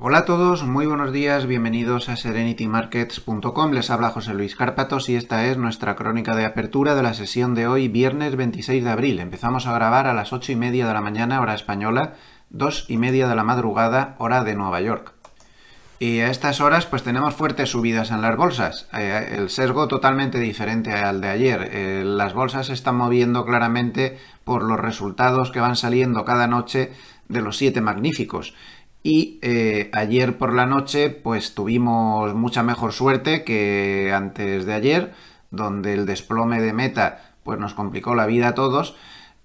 Hola a todos, muy buenos días, bienvenidos a serenitymarkets.com. Les habla José Luis Cárpatos y esta es nuestra crónica de apertura de la sesión de hoy, viernes 26 de abril. Empezamos a grabar a las 8 y media de la mañana, hora española, 2 y media de la madrugada, hora de Nueva York. Y a estas horas pues tenemos fuertes subidas en las bolsas. Eh, el sesgo totalmente diferente al de ayer. Eh, las bolsas se están moviendo claramente por los resultados que van saliendo cada noche de los siete magníficos. Y eh, ayer por la noche pues tuvimos mucha mejor suerte que antes de ayer, donde el desplome de meta pues nos complicó la vida a todos.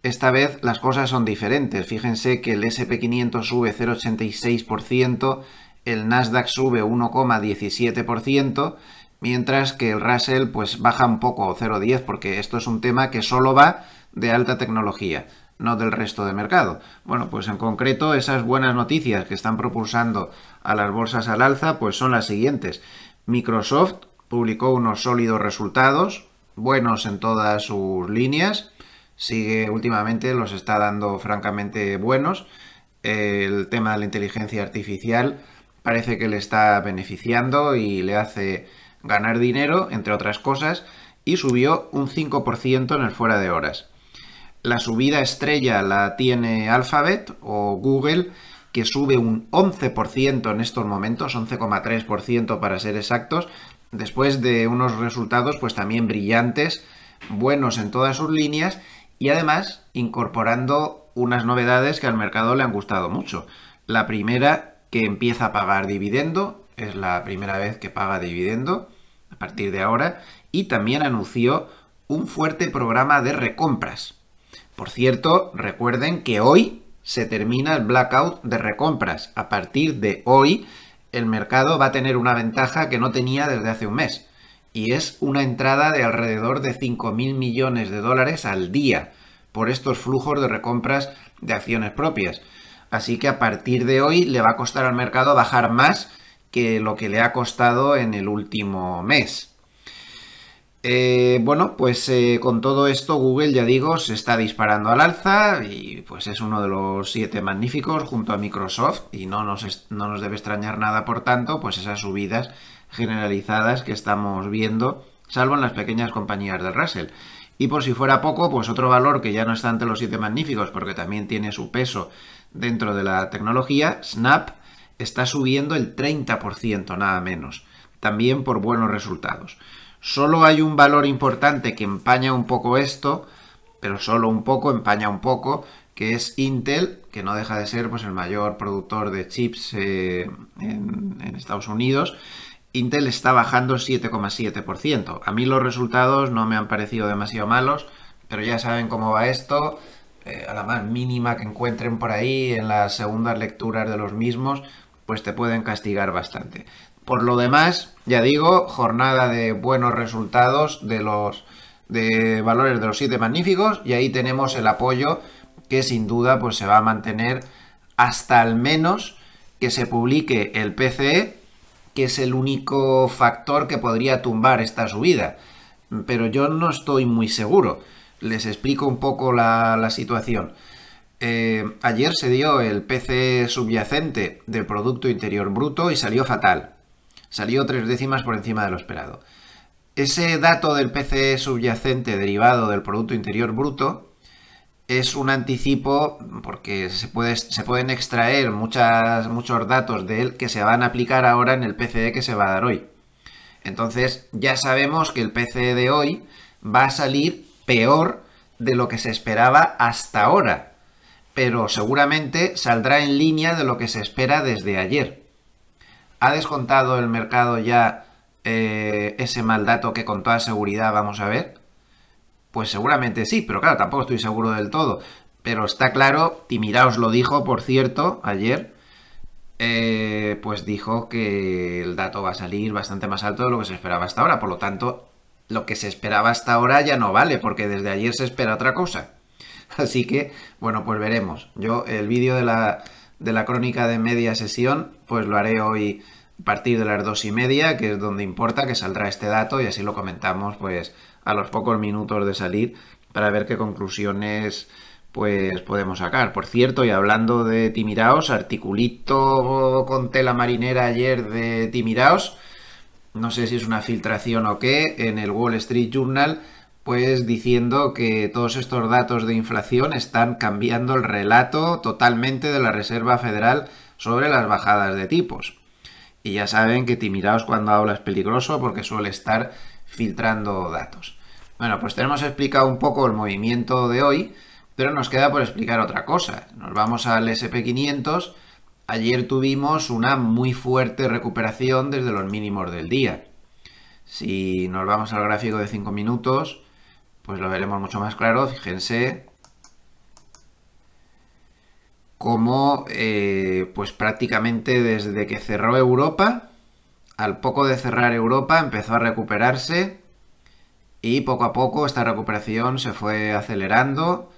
Esta vez las cosas son diferentes. Fíjense que el SP500 sube 0,86%, el Nasdaq sube 1,17%, mientras que el Russell pues baja un poco, 0,10, porque esto es un tema que solo va de alta tecnología no del resto de mercado. Bueno, pues en concreto esas buenas noticias que están propulsando a las bolsas al alza, pues son las siguientes. Microsoft publicó unos sólidos resultados, buenos en todas sus líneas, sigue últimamente, los está dando francamente buenos. El tema de la inteligencia artificial parece que le está beneficiando y le hace ganar dinero, entre otras cosas, y subió un 5% en el fuera de horas. La subida estrella la tiene Alphabet o Google, que sube un 11% en estos momentos, 11,3% para ser exactos, después de unos resultados pues también brillantes, buenos en todas sus líneas y además incorporando unas novedades que al mercado le han gustado mucho. La primera que empieza a pagar dividendo, es la primera vez que paga dividendo a partir de ahora y también anunció un fuerte programa de recompras. Por cierto, recuerden que hoy se termina el blackout de recompras. A partir de hoy, el mercado va a tener una ventaja que no tenía desde hace un mes. Y es una entrada de alrededor de 5.000 millones de dólares al día por estos flujos de recompras de acciones propias. Así que a partir de hoy le va a costar al mercado bajar más que lo que le ha costado en el último mes. Eh, eh, bueno, pues eh, con todo esto Google, ya digo, se está disparando al alza y pues es uno de los siete magníficos junto a Microsoft y no nos, no nos debe extrañar nada, por tanto, pues esas subidas generalizadas que estamos viendo, salvo en las pequeñas compañías de Russell. Y por si fuera poco, pues otro valor que ya no está ante los siete magníficos, porque también tiene su peso dentro de la tecnología, Snap está subiendo el 30%, nada menos, también por buenos resultados. Solo hay un valor importante que empaña un poco esto, pero solo un poco, empaña un poco, que es Intel, que no deja de ser pues, el mayor productor de chips eh, en, Estados Unidos. Intel está bajando 7,7%. A mí los resultados no me han parecido demasiado malos, pero ya saben cómo va esto. Eh, a la más mínima que encuentren por ahí en las segundas lecturas de los mismos, pues te pueden castigar bastante. Por lo demás, ya digo, jornada de buenos resultados de los de valores de los siete magníficos y ahí tenemos el apoyo que sin duda pues se va a mantener hasta al menos que se publique el PCE, que es el único factor que podría tumbar esta subida. Pero yo no estoy muy seguro. Les explico un poco la, la situación. Eh, ayer se dio el PCE subyacente del Producto Interior Bruto y salió fatal. Salió tres décimas por encima de lo esperado. Ese dato del PCE subyacente derivado del Producto Interior Bruto es un anticipo porque se, pueden extraer muchos datos de él que se van a aplicar ahora en el PCE que se va a dar hoy. Entonces ya sabemos que el PCE de hoy va a salir peor de lo que se esperaba hasta ahora pero seguramente saldrá en línea de lo que se espera desde ayer. ¿Ha descontado el mercado ya eh, ese mal dato que con toda seguridad vamos a ver? Pues seguramente sí, pero claro, tampoco estoy seguro del todo. Pero está claro, y os lo dijo, por cierto, ayer, eh, pues dijo que el dato va a salir bastante más alto de lo que se esperaba hasta ahora. Por lo tanto, lo que se esperaba hasta ahora ya no vale, porque desde ayer se espera otra cosa. Así que, bueno, pues veremos. Yo el vídeo de la, de la crónica de media sesión, pues lo haré hoy a partir de las dos y media, que es donde importa que saldrá este dato y así lo comentamos pues a los pocos minutos de salir para ver qué conclusiones pues podemos sacar. Por cierto, y hablando de Timiraos, articulito con tela marinera ayer de Timiraos, no sé si es una filtración o qué, en el Wall Street Journal pues diciendo que todos estos datos de inflación están cambiando el relato totalmente de la Reserva Federal sobre las bajadas de tipos. Y ya saben que timiraos cuando hablas peligroso porque suele estar filtrando datos. Bueno, pues tenemos explicado un poco el movimiento de hoy, pero nos queda por explicar otra cosa. Nos vamos al SP500. Ayer tuvimos una muy fuerte recuperación desde los mínimos del día. Si nos vamos al gráfico de 5 minutos, pues lo veremos mucho más claro. Fíjense cómo eh, pues prácticamente desde que cerró Europa, al poco de cerrar Europa empezó a recuperarse y poco a poco esta recuperación se fue acelerando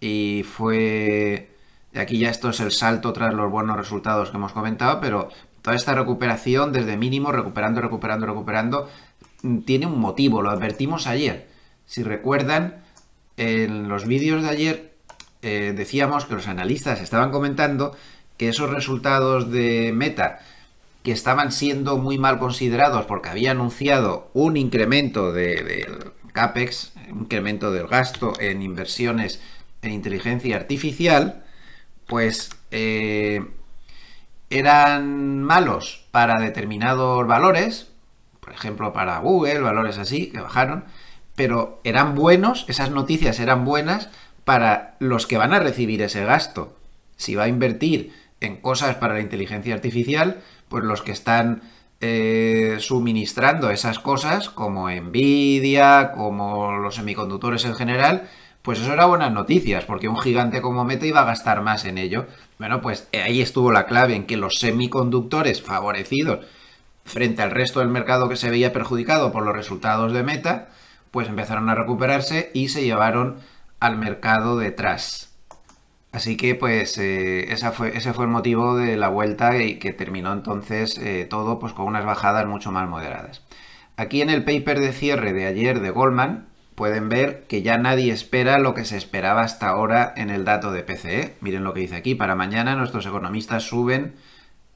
y fue... de aquí ya esto es el salto tras los buenos resultados que hemos comentado, pero toda esta recuperación desde mínimo, recuperando, recuperando, recuperando, tiene un motivo, lo advertimos ayer. Si recuerdan, en los vídeos de ayer eh, decíamos que los analistas estaban comentando que esos resultados de Meta que estaban siendo muy mal considerados porque había anunciado un incremento del de CAPEX, un incremento del gasto en inversiones en inteligencia artificial, pues eh, eran malos para determinados valores, por ejemplo para Google, valores así que bajaron, pero eran buenos, esas noticias eran buenas para los que van a recibir ese gasto. Si va a invertir en cosas para la inteligencia artificial, pues los que están eh, suministrando esas cosas, como Nvidia, como los semiconductores en general, pues eso era buenas noticias, porque un gigante como Meta iba a gastar más en ello. Bueno, pues eh, ahí estuvo la clave, en que los semiconductores favorecidos frente al resto del mercado que se veía perjudicado por los resultados de Meta, pues empezaron a recuperarse y se llevaron al mercado detrás. Así que pues eh, fue, ese fue el motivo de la vuelta y que terminó entonces eh, todo pues con unas bajadas mucho más moderadas. Aquí en el paper de cierre de ayer de Goldman pueden ver que ya nadie espera lo que se esperaba hasta ahora en el dato de PCE. Miren lo que dice aquí, para mañana nuestros economistas suben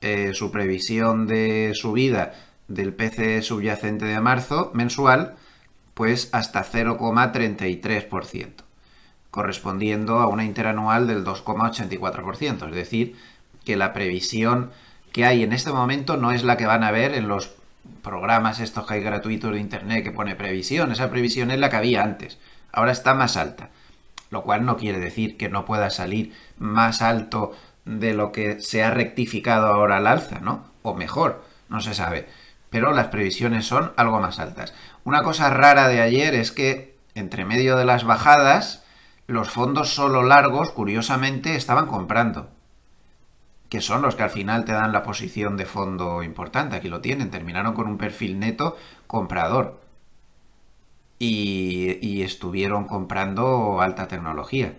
eh, su previsión de subida del PCE subyacente de marzo mensual pues hasta 0,33%, correspondiendo a una interanual del 2,84%, es decir, que la previsión que hay en este momento no es la que van a ver en los programas estos que hay gratuitos de internet que pone previsión, esa previsión es la que había antes, ahora está más alta, lo cual no quiere decir que no pueda salir más alto de lo que se ha rectificado ahora al alza, ¿no? O mejor, no se sabe pero las previsiones son algo más altas. Una cosa rara de ayer es que entre medio de las bajadas, los fondos solo largos, curiosamente, estaban comprando. Que son los que al final te dan la posición de fondo importante. Aquí lo tienen. Terminaron con un perfil neto comprador. Y, estuvieron comprando alta tecnología.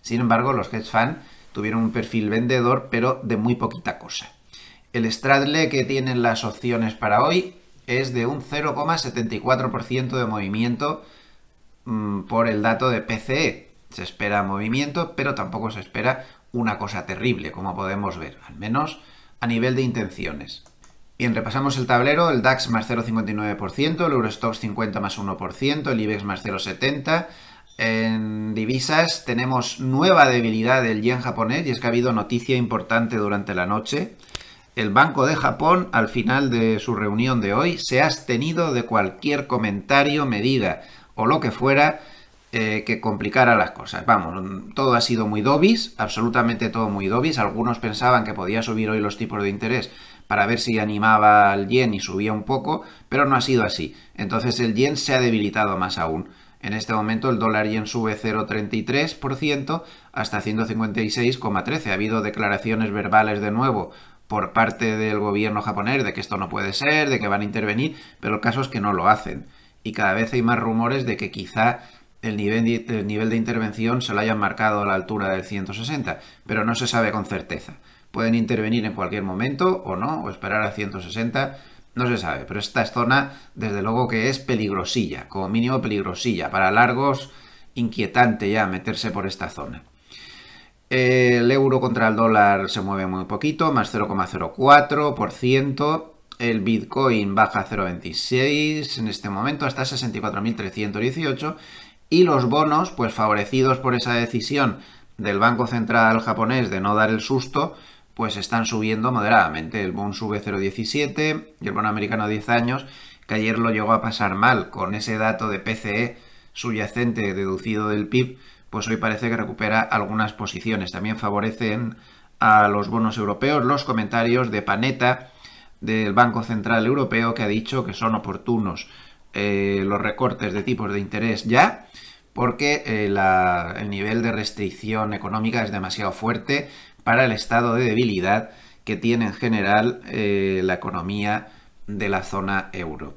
Sin embargo, los hedge fund tuvieron un perfil vendedor, pero de muy poquita cosa. El Stradle que tienen las opciones para hoy es de un 0,74% de movimiento mm, por el dato de PCE. Se espera movimiento, pero tampoco se espera una cosa terrible, como podemos ver, al menos a nivel de intenciones. Bien, repasamos el tablero, el DAX más 0,59%, el Eurostox 50 más 1%, el IBEX más 0,70%. En divisas tenemos nueva debilidad del yen japonés y es que ha habido noticia importante durante la noche el Banco de Japón, al final de su reunión de hoy, se ha abstenido de cualquier comentario, medida o lo que fuera eh, que complicara las cosas. Vamos, todo ha sido muy dobis, absolutamente todo muy dobis. Algunos pensaban que podía subir hoy los tipos de interés para ver si animaba al yen y subía un poco, pero no ha sido así. Entonces el yen se ha debilitado más aún. En este momento el dólar yen sube 0,33% hasta 156,13. Ha habido declaraciones verbales de nuevo por parte del gobierno japonés de que esto no puede ser, de que van a intervenir, pero el caso es que no lo hacen. Y cada vez hay más rumores de que quizá el nivel, de, nivel de intervención se lo hayan marcado a la altura del 160, pero no se sabe con certeza. Pueden intervenir en cualquier momento o no, o esperar a 160, no se sabe. Pero esta zona, desde luego que es peligrosilla, como mínimo peligrosilla. Para largos, inquietante ya meterse por esta zona. El euro contra el dólar se mueve muy poquito, más 0,04%. El Bitcoin baja 0,26 en este momento hasta 64.318. Y los bonos, pues favorecidos por esa decisión del Banco Central japonés de no dar el susto, pues están subiendo moderadamente. El bono sube 0,17 y el bono americano 10 años, que ayer lo llegó a pasar mal con ese dato de PCE subyacente deducido del PIB pues hoy parece que recupera algunas posiciones. También favorecen a los bonos europeos los comentarios de Panetta del Banco Central Europeo que ha dicho que son oportunos eh, los recortes de tipos de interés ya porque eh, el nivel de restricción económica es demasiado fuerte para el estado de debilidad que tiene en general eh, la economía de la zona euro.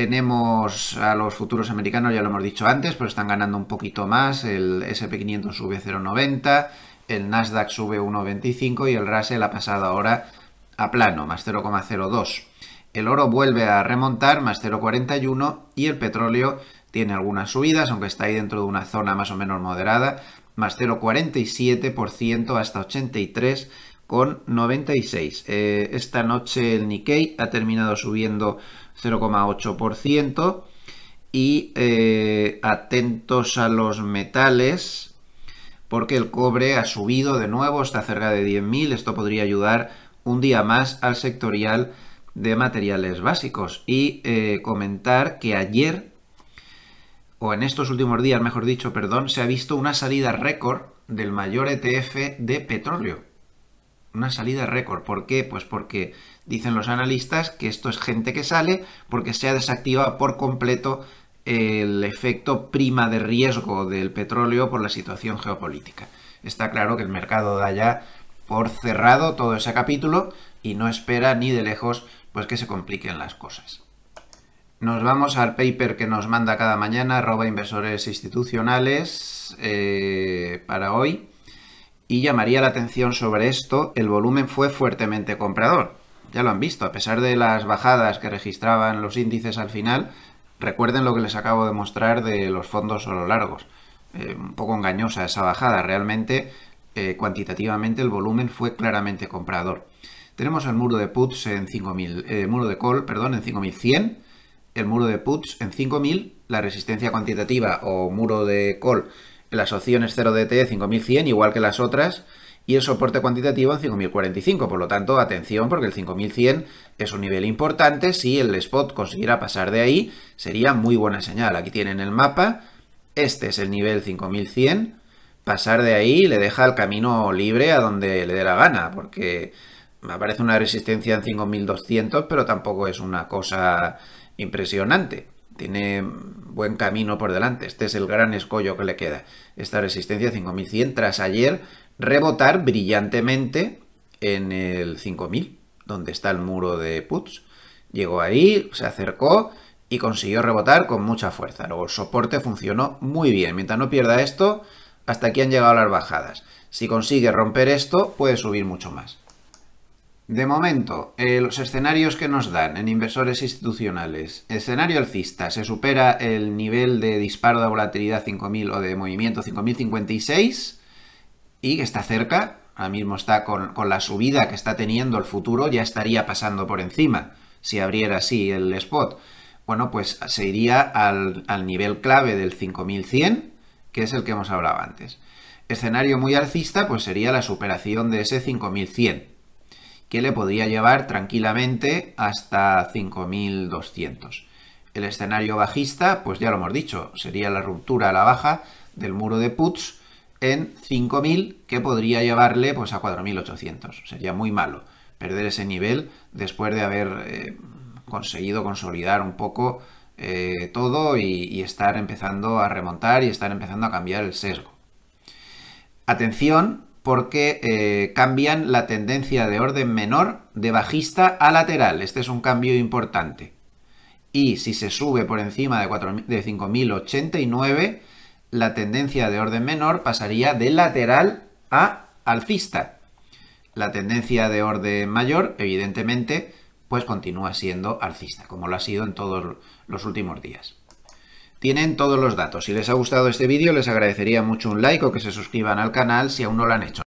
Tenemos a los futuros americanos, ya lo hemos dicho antes, pero están ganando un poquito más. El SP500 sube 0,90, el Nasdaq sube 1,25 y el Russell ha pasado ahora a plano, más 0,02. El oro vuelve a remontar, más 0,41 y el petróleo tiene algunas subidas, aunque está ahí dentro de una zona más o menos moderada, más 0,47% hasta 83 con 96. Eh, esta noche el Nikkei ha terminado subiendo 0,8% y eh, atentos a los metales porque el cobre ha subido de nuevo, está cerca de 10.000, esto podría ayudar un día más al sectorial de materiales básicos y eh, comentar que ayer o en estos últimos días, mejor dicho, perdón, se ha visto una salida récord del mayor ETF de petróleo, una salida récord. ¿Por qué? Pues porque dicen los analistas que esto es gente que sale porque se ha desactivado por completo el efecto prima de riesgo del petróleo por la situación geopolítica. Está claro que el mercado da ya por cerrado todo ese capítulo y no espera ni de lejos pues que se compliquen las cosas. Nos vamos al paper que nos manda cada mañana, arroba inversores institucionales eh, para hoy y llamaría la atención sobre esto, el volumen fue fuertemente comprador. Ya lo han visto, a pesar de las bajadas que registraban los índices al final, recuerden lo que les acabo de mostrar de los fondos solo largos. Eh, un poco engañosa esa bajada, realmente eh, cuantitativamente el volumen fue claramente comprador. Tenemos el muro de puts en 5000, eh, muro de call, perdón, en 5100, el muro de puts en 5000, la resistencia cuantitativa o muro de call las opciones 0DT e 5100 igual que las otras y el soporte cuantitativo en 5045. Por lo tanto, atención porque el 5100 es un nivel importante. Si el spot consiguiera pasar de ahí, sería muy buena señal. Aquí tienen el mapa. Este es el nivel 5100. Pasar de ahí le deja el camino libre a donde le dé la gana porque me aparece una resistencia en 5200, pero tampoco es una cosa impresionante. Tiene buen camino por delante. Este es el gran escollo que le queda. Esta resistencia 5100 tras ayer rebotar brillantemente en el 5000, donde está el muro de Putz. Llegó ahí, se acercó y consiguió rebotar con mucha fuerza. Luego el soporte funcionó muy bien. Mientras no pierda esto, hasta aquí han llegado las bajadas. Si consigue romper esto, puede subir mucho más. De momento, eh, los escenarios que nos dan en inversores institucionales, escenario alcista, se supera el nivel de disparo de volatilidad 5000 o de movimiento 5056 y que está cerca, ahora mismo está con, la subida que está teniendo el futuro, ya estaría pasando por encima si abriera así el spot. Bueno, pues se iría al, al nivel clave del 5100, que es el que hemos hablado antes. Escenario muy alcista, pues sería la superación de ese 5100 que le podría llevar tranquilamente hasta 5200. El escenario bajista, pues ya lo hemos dicho, sería la ruptura a la baja del muro de Putz en 5000 que podría llevarle pues a 4800. Sería muy malo perder ese nivel después de haber eh, conseguido consolidar un poco eh, todo y estar empezando a remontar y estar empezando a cambiar el sesgo. Atención, porque eh, cambian la tendencia de orden menor de bajista a lateral. Este es un cambio importante. Y si se sube por encima de, 4, de 5.089, la tendencia de orden menor pasaría de lateral a alcista. La tendencia de orden mayor, evidentemente, pues continúa siendo alcista, como lo ha sido en todos los últimos días. Tienen todos los datos. Si les ha gustado este vídeo les agradecería mucho un like o que se suscriban al canal si aún no lo han hecho.